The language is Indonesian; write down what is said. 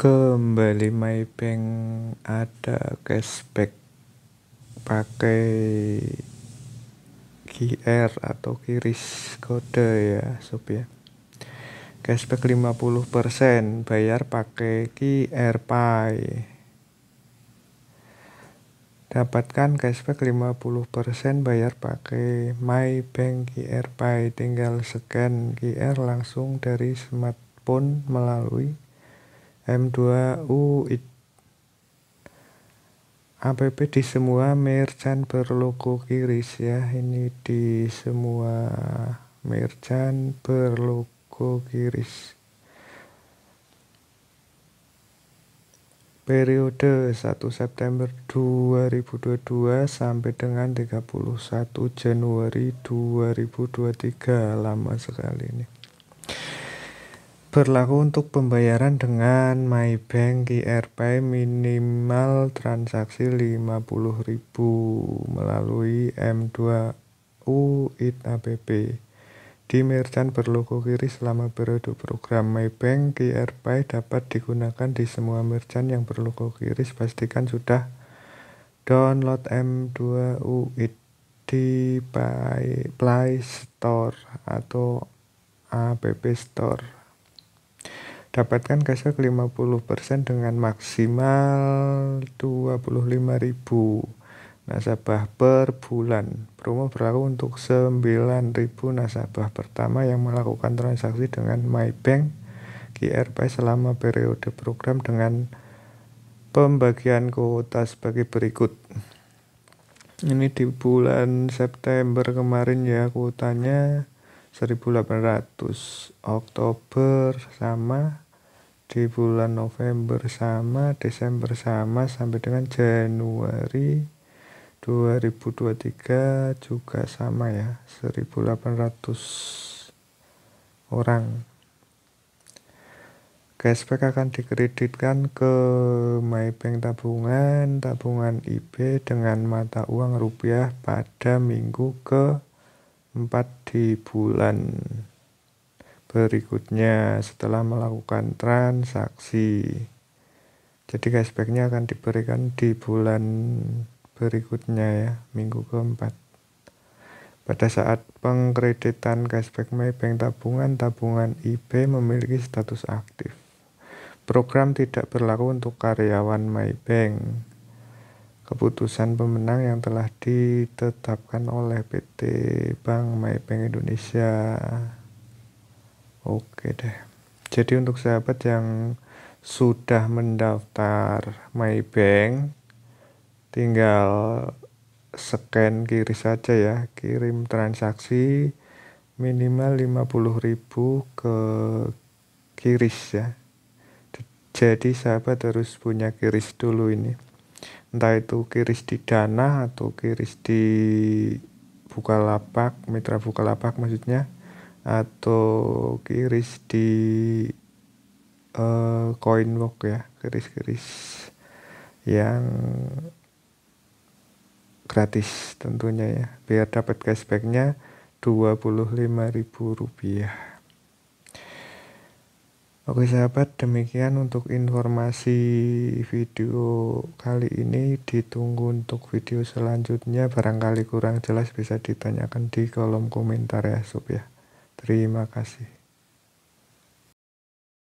kembali Maybank ada cashback pakai QR atau kiris kode ya sob ya cashback 50% bayar pakai QR Pay dapatkan cashback 50% bayar pakai Maybank QR Pay tinggal scan QR langsung dari smartphone melalui M2U IT. APP di semua merchant berlogo kiris ya ini di semua merchant berlogo kiris periode 1 September 2022 sampai dengan 31 Januari 2023 lama sekali ini berlaku untuk pembayaran dengan Maybank QRP minimal transaksi 50.000 melalui M2U ITAPP di merchant berlogo kiri selama periode program Maybank QRP dapat digunakan di semua merchant yang berlogo kiri pastikan sudah download M2U IT di Play Store atau App Store Dapatkan cashback 50% dengan maksimal 25.000 nasabah per bulan. Promo berlaku untuk 9.000 nasabah pertama yang melakukan transaksi dengan MyBank GRP selama periode program dengan pembagian kuota sebagai berikut. Ini di bulan September kemarin ya kuotanya 1800 Oktober sama di bulan November sama Desember sama sampai dengan Januari 2023 juga sama ya 1800 orang cashback akan dikreditkan ke MyBank tabungan, tabungan IB dengan mata uang rupiah pada minggu ke 4 di bulan berikutnya setelah melakukan transaksi. Jadi cashbacknya akan diberikan di bulan berikutnya ya, minggu keempat. Pada saat pengkreditan cashback Maybank tabungan, tabungan IB memiliki status aktif. Program tidak berlaku untuk karyawan Maybank keputusan pemenang yang telah ditetapkan oleh PT Bank Maybank Indonesia. Oke deh. Jadi untuk sahabat yang sudah mendaftar Maybank tinggal scan kiri saja ya, kirim transaksi minimal 50.000 ke kiris ya. Jadi sahabat harus punya kiris dulu ini entah itu kiris di Dana atau kiris di Bukalapak, Mitra Bukalapak maksudnya atau kiris di uh, eh, Coinwalk ya, kiris-kiris yang gratis tentunya ya biar dapat cashbacknya dua 25.000 rupiah Oke sahabat, demikian untuk informasi video kali ini. Ditunggu untuk video selanjutnya. Barangkali kurang jelas bisa ditanyakan di kolom komentar ya sob ya. Terima kasih.